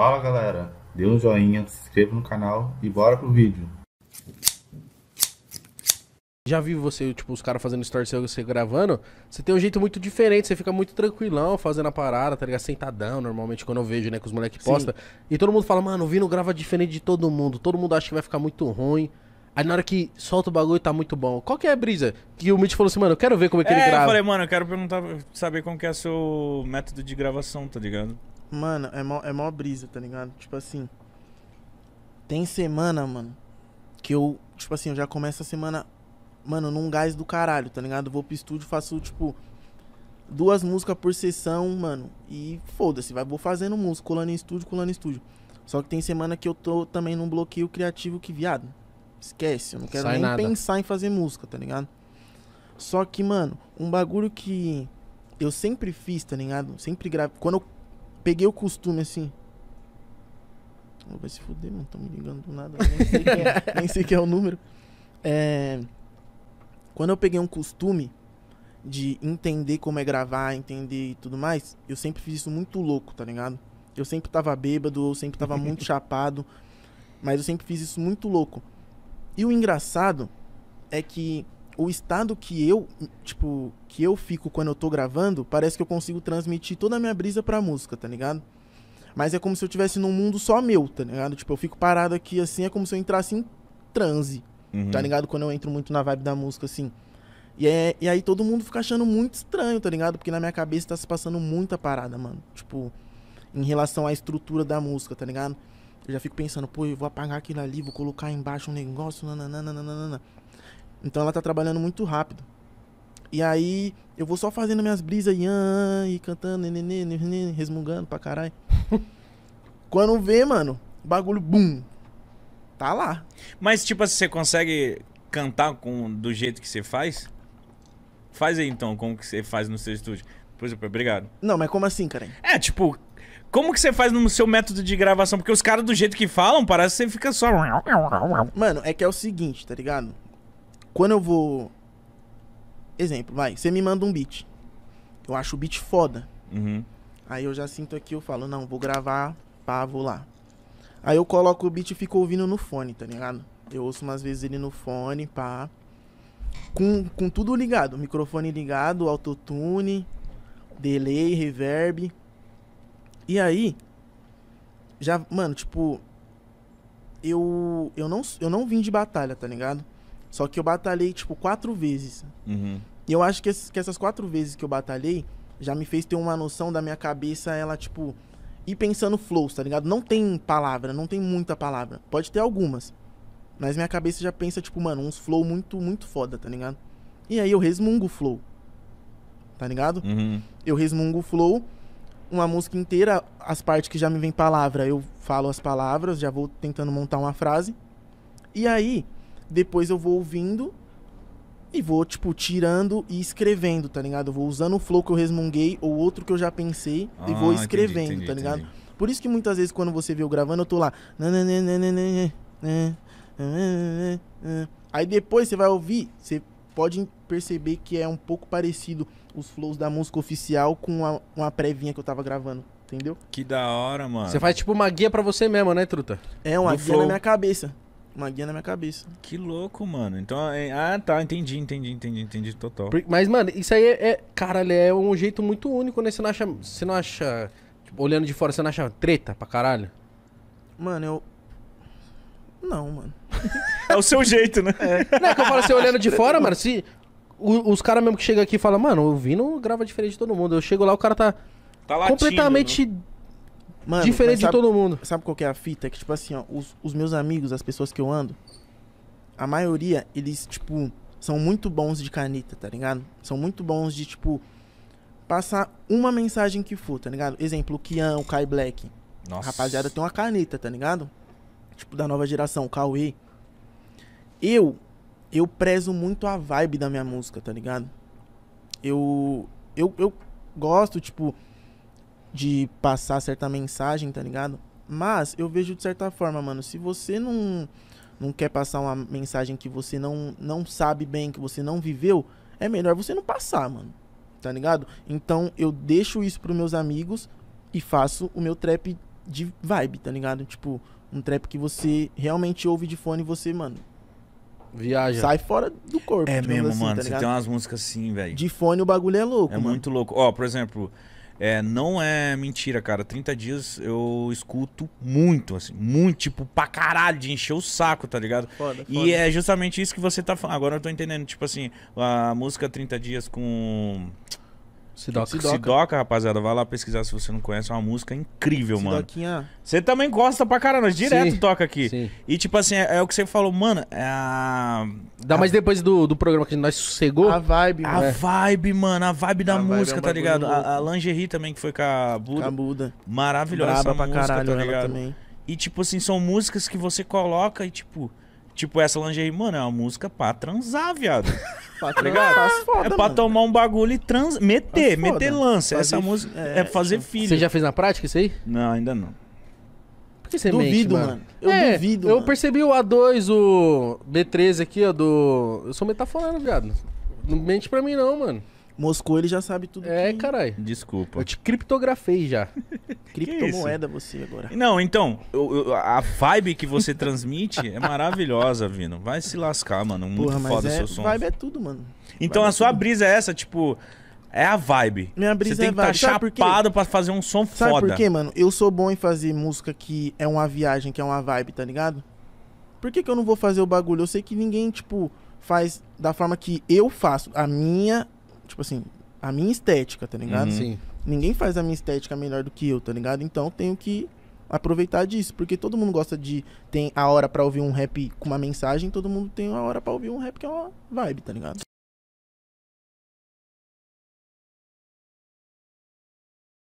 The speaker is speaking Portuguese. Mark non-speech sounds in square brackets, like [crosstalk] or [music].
Fala galera, dê um joinha, se inscreva no canal e bora pro vídeo. Já vi você, tipo, os caras fazendo stories você gravando, você tem um jeito muito diferente, você fica muito tranquilão fazendo a parada, tá ligado? Sentadão, normalmente, quando eu vejo, né, que os moleques postam. E todo mundo fala, mano, o Vino grava diferente de todo mundo, todo mundo acha que vai ficar muito ruim. Aí na hora que solta o bagulho tá muito bom. Qual que é a brisa? Que o Mitch falou assim, mano, eu quero ver como é que é, ele grava. Eu falei, mano, eu quero perguntar, saber como que é o seu método de gravação, tá ligado? Mano, é mó, é mó brisa, tá ligado? Tipo assim. Tem semana, mano, que eu, tipo assim, eu já começo a semana, mano, num gás do caralho, tá ligado? vou pro estúdio, faço, tipo, duas músicas por sessão, mano. E foda-se, vou fazendo música, colando em estúdio, colando em estúdio. Só que tem semana que eu tô também num bloqueio criativo que, viado, esquece, eu não quero Sai nem nada. pensar em fazer música, tá ligado? Só que, mano, um bagulho que eu sempre fiz, tá ligado? Sempre gravei. Quando eu peguei o costume assim. vai se fuder, mano. Estão me ligando do nada. Nem sei, é, [laughs] nem sei que é o número. É, quando eu peguei um costume de entender como é gravar, entender e tudo mais, eu sempre fiz isso muito louco, tá ligado? Eu sempre tava bêbado, eu sempre tava muito [laughs] chapado, mas eu sempre fiz isso muito louco. E o engraçado é que o estado que eu, tipo, que eu fico quando eu tô gravando, parece que eu consigo transmitir toda a minha brisa pra música, tá ligado? Mas é como se eu estivesse num mundo só meu, tá ligado? Tipo, eu fico parado aqui assim, é como se eu entrasse em transe, tá uhum. tá ligado? Quando eu entro muito na vibe da música, assim. E, é, e aí todo mundo fica achando muito estranho, tá ligado? Porque na minha cabeça tá se passando muita parada, mano. Tipo, em relação à estrutura da música, tá ligado? Eu já fico pensando, pô, eu vou apagar aquilo ali, vou colocar embaixo um negócio, nananana. Então ela tá trabalhando muito rápido. E aí eu vou só fazendo minhas brisas e, e cantando, nenê, nenê, resmungando pra caralho. [laughs] Quando vê, mano, bagulho, bum, tá lá. Mas tipo assim, você consegue cantar com do jeito que você faz? Faz aí então, como que você faz no seu estúdio. Por exemplo, obrigado. Não, mas como assim, Karen? É, tipo, como que você faz no seu método de gravação? Porque os caras, do jeito que falam, parece que você fica só. Mano, é que é o seguinte, tá ligado? Quando eu vou. Exemplo, vai, você me manda um beat. Eu acho o beat foda. Uhum. Aí eu já sinto aqui, eu falo, não, vou gravar, pá, vou lá. Aí eu coloco o beat e fico ouvindo no fone, tá ligado? Eu ouço umas vezes ele no fone, pá. Com, com tudo ligado, microfone ligado, autotune, delay, reverb. E aí, já, mano, tipo, eu eu não eu não vim de batalha, tá ligado? Só que eu batalhei, tipo, quatro vezes. Uhum. E eu acho que, que essas quatro vezes que eu batalhei já me fez ter uma noção da minha cabeça, ela, tipo, ir pensando flows, tá ligado? Não tem palavra, não tem muita palavra. Pode ter algumas. Mas minha cabeça já pensa, tipo, mano, uns flow muito, muito foda, tá ligado? E aí eu resmungo o flow. Tá ligado? Uhum. Eu resmungo o flow, uma música inteira, as partes que já me vem palavra, eu falo as palavras, já vou tentando montar uma frase. E aí, depois eu vou ouvindo e vou, tipo, tirando e escrevendo, tá ligado? Eu vou usando o flow que eu resmunguei ou outro que eu já pensei ah, e vou escrevendo, entendi, entendi, tá ligado? Entendi. Por isso que muitas vezes quando você vê eu gravando, eu tô lá. Aí depois você vai ouvir, você pode perceber que é um pouco parecido os flows da música oficial com a, uma prévinha que eu tava gravando. Entendeu? Que da hora, mano. Você faz tipo uma guia para você mesmo, né, truta? É, uma Do guia flow. na minha cabeça. Uma guia na minha cabeça. Que louco, mano. Então, é... ah, tá, entendi, entendi, entendi, entendi total. Mas, mano, isso aí é, é caralho, é um jeito muito único, né? Você não acha, você não acha, tipo, olhando de fora, você não acha treta pra caralho? Mano, eu não, mano. é o seu jeito, né? [laughs] É. Não, é que eu falo assim, olhando de fora, mano, se o, os caras mesmo que chegam aqui e falam, mano, o Vino grava diferente de todo mundo. Eu chego lá, o cara tá, tá latindo, completamente né? Mano, Diferente sabe, de todo mundo. Sabe qual que é a fita? Que, tipo assim, ó, os, os meus amigos, as pessoas que eu ando, a maioria, eles, tipo, são muito bons de caneta, tá ligado? São muito bons de, tipo, passar uma mensagem que for, tá ligado? Exemplo, o Kian, o Kai Black. Nossa. rapaziada tem uma caneta, tá ligado? Tipo, da nova geração, o Cauê. Eu, eu prezo muito a vibe da minha música, tá ligado? Eu, eu, eu gosto, tipo, de passar certa mensagem, tá ligado? Mas eu vejo de certa forma, mano, se você não, não quer passar uma mensagem que você não, não sabe bem, que você não viveu, é melhor você não passar, mano. Tá ligado? Então eu deixo isso pros meus amigos e faço o meu trap de vibe, tá ligado? Tipo, um trap que você realmente ouve de fone e você, mano. Viaja. Sai fora do corpo. É mesmo, assim, mano. Tá você tem umas músicas assim, velho. De fone o bagulho é louco. É mano. muito louco. Ó, por exemplo, é, não é mentira, cara. 30 dias eu escuto muito, assim, muito, tipo, pra caralho, de encher o saco, tá ligado? Foda, e é justamente isso que você tá falando. Agora eu tô entendendo, tipo assim, a música 30 dias com. Sidoca. Sidoca. Sidoca, rapaziada. Vai lá pesquisar se você não conhece. É uma música incrível, Sidoquinha. mano. Você também gosta pra caramba. Direto Sim. toca aqui. Sim. E tipo assim, é, é, o que você falou, mano. É a... Dá a... mais depois do, do programa que nós sossegou. A vibe, mano. A é. vibe, mano. A vibe da a música, vibe é tá ligado? A, a, lingerie também, que foi com a Buda. Com a Buda. Maravilhosa Braba pra música, caralho, tá ligado? Também. E tipo assim, são músicas que você coloca e tipo... Tipo, essa lingerie, mano, é uma música pra transar, viado. [laughs] pra tá transar, tá foda, É pra mano. tomar um bagulho e trans... meter, tá meter lance. Essa f... música é, é fazer filho. Você já fez na prática isso aí? Não, ainda não. Por que você duvido, mente, mano? mano. Eu é, duvido, Eu mano. percebi o A2, o B13 aqui, ó, do... Eu sou metaforando, viado. Não mente pra mim não, mano. Moscou, ele já sabe tudo. É, que... caralho. Desculpa. Eu te criptografei já. [laughs] Criptomoeda você agora. Não, então, eu, eu, a vibe que você transmite é maravilhosa, Vino. Vai se lascar, mano. Muito Porra, foda é, seu som. Vibe é tudo, mano. Então vibe a é sua é brisa é essa, tipo. É a vibe. Minha brisa Você tem é que estar tá chapado pra fazer um som Sabe foda. por quê, mano? Eu sou bom em fazer música que é uma viagem, que é uma vibe, tá ligado? Por que, que eu não vou fazer o bagulho? Eu sei que ninguém, tipo, faz da forma que eu faço. A minha tipo assim, a minha estética, tá ligado? Uhum. Sim. Ninguém faz a minha estética melhor do que eu, tá ligado? Então tenho que aproveitar disso, porque todo mundo gosta de tem a hora para ouvir um rap com uma mensagem, todo mundo tem a hora para ouvir um rap que é uma vibe, tá ligado?